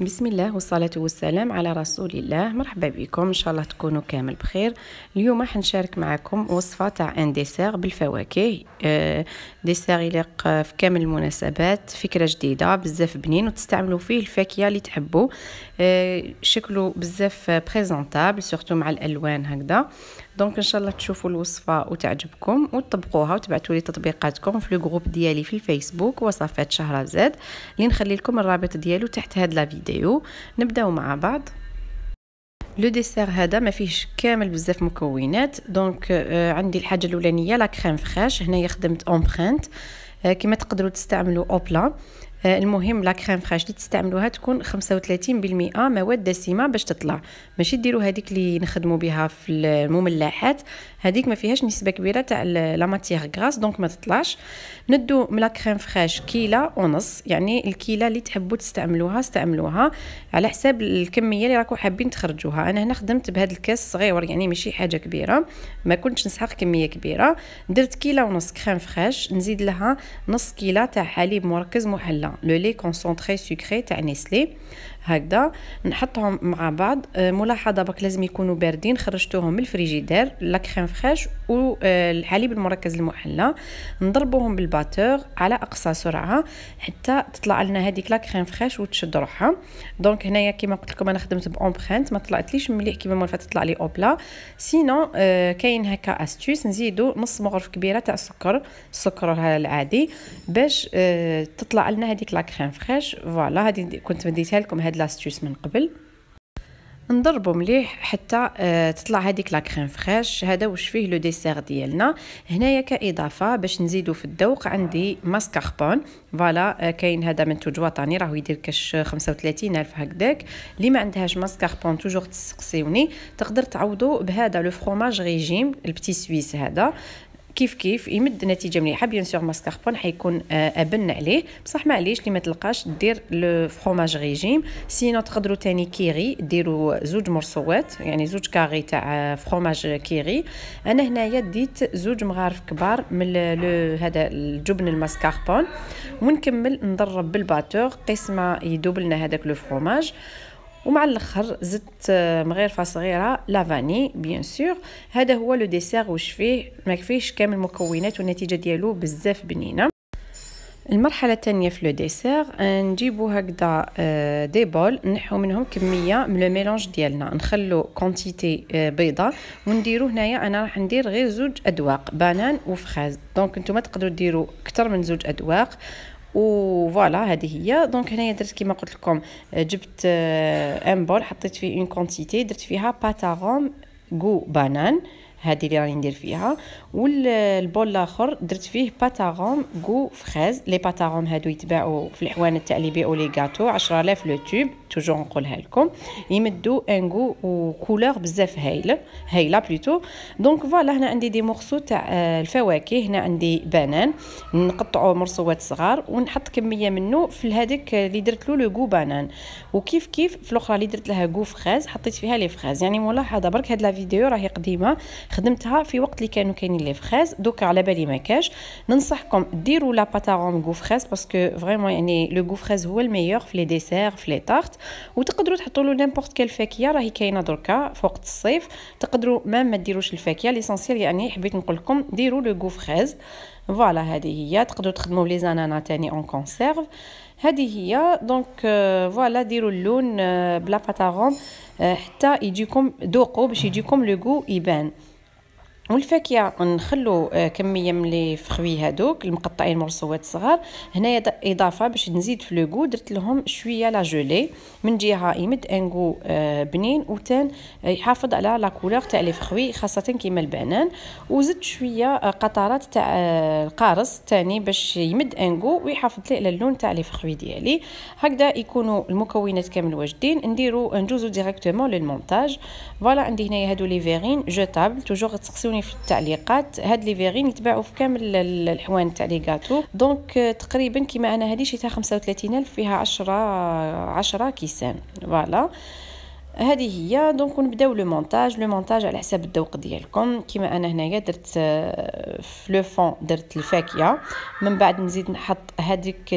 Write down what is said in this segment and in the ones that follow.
بسم الله والصلاة والسلام على رسول الله مرحبا بكم ان شاء الله تكونوا كامل بخير اليوم حنشارك معكم وصفة تاع ان ديسير بالفواكه ديسير آه، يليق في كامل المناسبات فكرة جديدة بزاف بنين وتستعملوا فيه الفاكهة اللي تحبوا آه، شكله بزاف بريزونطابل سورتو مع الالوان هكذا دونك ان شاء الله تشوفوا الوصفه وتعجبكم وتطبقوها وتبعثوا لي تطبيقاتكم في لو ديالي في الفيسبوك وصفات شهر زاد اللي نخلي لكم الرابط ديالو تحت هاد لا فيديو نبداو مع بعض لو ديسير هذا ما فيهش كامل بزاف مكونات دونك آه، عندي الحاجه الاولانيه لا كريم فريش هنايا خدمت اونبرينت آه كما تقدروا تستعملوا اوبلا آه، المهم لا كريم فراش اللي تستعملوها تكون 35% مواد دسمه باش تطلع ماشي ديروا هذيك اللي نخدموا بها في المملحات هذيك ما فيهاش نسبه كبيره تاع لا ماتيير غراس دونك ما تطلعش ندو من لا كريم فراش كيلا ونص يعني الكيلا اللي تحبوا تستعملوها استعملوها على حساب الكميه اللي راكو حابين تخرجوها انا هنا خدمت بهذا الكاس صغير يعني ماشي حاجه كبيره ما كنتش نسحق كميه كبيره درت كيلا ونص كريم فريش نزيد لها نص كيلا تاع حليب مركز محلى le lait concentré sucré, à Nestlé. هكذا نحطهم مع بعض آه، ملاحظه باك لازم يكونوا باردين خرجتوهم من الفريجيدير لا كريم فريش والحليب المركز المحلى نضربوهم بالباتور على اقصى سرعه حتى تطلع لنا هذيك لا كريم فريش وتشد روحها دونك هنايا كيما قلت لكم انا خدمت بامبرينت ما طلعتليش مليح كيما مولفه تطلع لي اوبلا سينو آه، كاين هكا استوس نزيدو نص مغرف كبيره تاع السكر السكر العادي باش آه، تطلع لنا هذيك لا كريم فريش فوالا هذه كنت مديتها لكم هاد لاستيوس من قبل نضربو مليح حتى آه، تطلع هذيك لا كريم فريش هذا واش فيه لو ديسير ديالنا هنايا كاضافه باش نزيدو في الذوق عندي ماسكاربون آه، فوالا كاين هذا منتوج وطني راهو يدير كاش 35 الف هكداك اللي ما عندهاش ماسكاربون توجور تسقسيوني تقدر تعوضو بهذا لو فروماج ريجيم البتي سويس هذا كيف كيف يمد نتيجه مليحه بيان سور ماسكاربون حيكون آه، ابن عليه بصح معليش اللي ما تلقاش دير لو فروماج ريجيم سينو تقدروا تاني كيري ديروا زوج مرصوات يعني زوج كاري تاع فروماج آه، كيري انا هنايا ديت زوج مغارف كبار من هذا الجبن الماسكاربون ونكمل نضرب بالباتور قسمه يدوب لنا هذاك لو فروماج ومع الاخر زدت مغرفه آه، صغيره لافاني بيان سور هذا هو لو ديسير واش فيه ما فيهش كامل المكونات والنتيجه ديالو بزاف بنينه المرحله الثانيه في لو ديسير نجيبو هكذا دي بول نحو منهم كميه من لو ميلونج ديالنا نخلو كونتيتي آه، بيضه ونديرو هنايا انا راح ندير غير زوج ادواق بانان وفخاز دونك نتوما تقدروا ديروا اكثر من زوج ادواق وفوالا هذه هي دونك هنايا درت كيما قلت لكم جبت ان آه، بول حطيت فيه اون كونتيتي درت فيها باتاغوم غو بانان هذه اللي راني ندير فيها والبول الاخر درت فيه باتاغون غو فريز لي باتاغون هادو يتباعوا في الحوانت تاع لي بيو لي غاتو 10000 لو توب توجور نقولها لكم يمدوا ان غو وكولور بزاف هايل هايله بلوتو دونك فوالا هنا عندي دي مورسو تاع آه، الفواكه هنا عندي بنان نقطعو مرصوات صغار ونحط كميه منه في هذاك اللي درت له لو غو بنان وكيف كيف في الاخرى اللي درت لها غو فريز حطيت فيها لي فريز يعني ملاحظه برك هاد لا فيديو راهي قديمه خدمتها في وقت اللي كانوا كاينين لي فخاز دوكا على بالي ما كاش ننصحكم ديروا لا باتاغون غو فخاز باسكو فريمون يعني لو غو فخاز هو الميور في لي ديسير في لي طارت وتقدروا تحطوا له نيمبورط كيل فاكهه راهي كاينه دركا في وقت الصيف تقدروا ما ما ديروش الفاكهه ليسونسييل يعني حبيت نقول لكم ديروا لو غو فخاز فوالا هذه هي تقدروا تخدموا لي زانانا تاني اون كونسيرف هذه هي دونك آه، فوالا ديروا اللون آه، بلا باتاغون آه، حتى يجيكم ذوقوا باش يجيكم لو غو يبان والفاكهه نخلو آه، كميه من لي فخوي هذوك المقطعين مرصوات صغار هنايا اضافه باش نزيد في لوغو درت لهم شويه لا جولي من جهه يمد انغو آه، بنين وتان آه، يحافظ على لا كولور تاع لي فخوي خاصه كيما البنان وزدت شويه قطرات تاع القارص تاني باش يمد انغو ويحافظ لي على اللون تاع لي فخوي ديالي هكذا يكونوا المكونات كامل واجدين نديرو ندوزو ديريكتومون للمونتاج فوالا عندي هنايا هادو لي فيرين جوتابل توجور تسقسيو سولوني في التعليقات هاد لي فيغين يتباعوا في كامل الحوان تاع لي كاطو دونك آه، تقريبا كيما انا هادي شريتها 35000 فيها 10 10 كيسان فوالا هذه هي دونك نبداو لو مونتاج لو مونتاج على حساب الذوق ديالكم كما انا هنايا درت آه، في لو فون درت الفاكهه من بعد نزيد نحط هذيك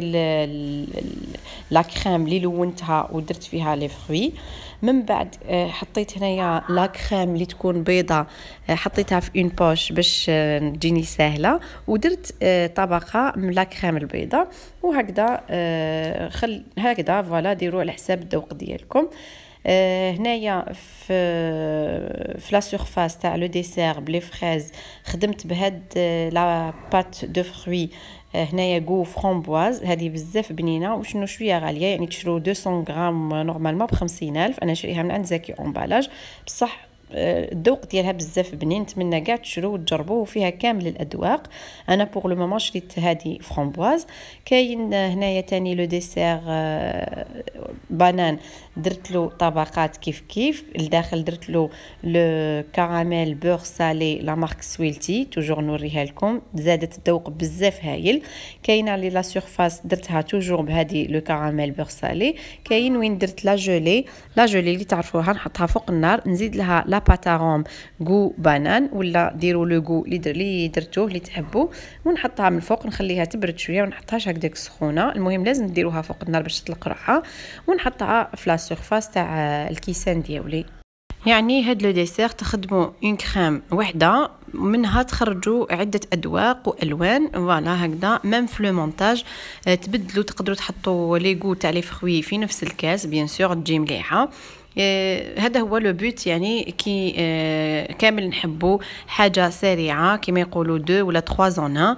لا كريم اللي لونتها ودرت فيها لي فروي من بعد آه، حطيت هنايا لا كريم اللي تكون بيضه آه، حطيتها في اون بوش باش تجيني سهله ودرت طبقه من لا كريم البيضاء وهكذا خل هكذا فوالا ديروا على حساب الذوق ديالكم Euh, هنايا في في لا سيرفاس تاع لو ديسير بلي فريز خدمت بهاد لا بات دو فروي هنايا جو فرامبواز هذه بزاف بنينه وشنو شويه غاليه يعني تشرو 200 غرام نورمالمون ب 50000 انا شريها من عند زكي امبالاج بصح الذوق ديالها بزاف بنين نتمنى كاع تشرو وتجربوه وفيها كامل الاذواق انا بوغ لو مومون شريت هذه فرومبواز كاين هنايا تاني لو ديسير آه، بانان درت له طبقات كيف كيف لداخل درت له لو كاراميل بور سالي لا مارك سويلتي توجور نوريها لكم زادت الذوق بزاف هايل كاينه لي لا سيرفاس درتها توجور بهذه لو كاراميل بور سالي كاين وين درت لا جولي لا جولي اللي تعرفوها نحطها فوق النار نزيد لها لا لا باتاغوم كو بانان ولا ديروا لو كو اللي درتوه اللي تحبوا ونحطها من الفوق نخليها تبرد شويه ما نحطهاش هكداك سخونه المهم لازم ديروها فوق النار باش تطلق روحها ونحطها في لا سيرفاس تاع الكيسان ديالي يعني هاد لو ديسير تخدموا اون كريم وحده منها تخرجوا عده ادواق والوان فوالا هكذا ميم فلو مونتاج آه، تبدلوا تقدروا تحطوا لي غو تاع لي فروي في نفس الكاس بيان سور تجي مليحه آه، هذا هو لو بوت يعني كي آه، كامل نحبوا حاجه سريعه كما يقولوا دو ولا 3 اون 1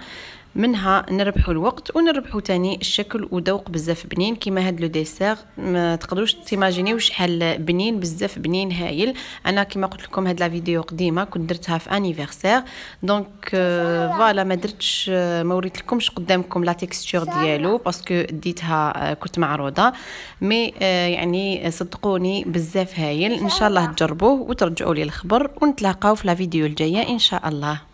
منها نربحوا الوقت ونربحوا تاني الشكل وذوق بزاف بنين كيما هاد لو ديسير ما تقدروش تيماجينيو شحال بنين بزاف بنين هايل انا كيما قلت لكم هاد لا فيديو قديمه كنت درتها في انيفرسير دونك فوالا ما درتش آه، ما وريت لكمش قدامكم لا تيكستور ديالو باسكو ديتها آه، كنت معروضه مي آه، يعني صدقوني بزاف هايل ان شاء الله تجربوه وترجعوا لي الخبر ونتلاقاو في لا فيديو الجايه ان شاء الله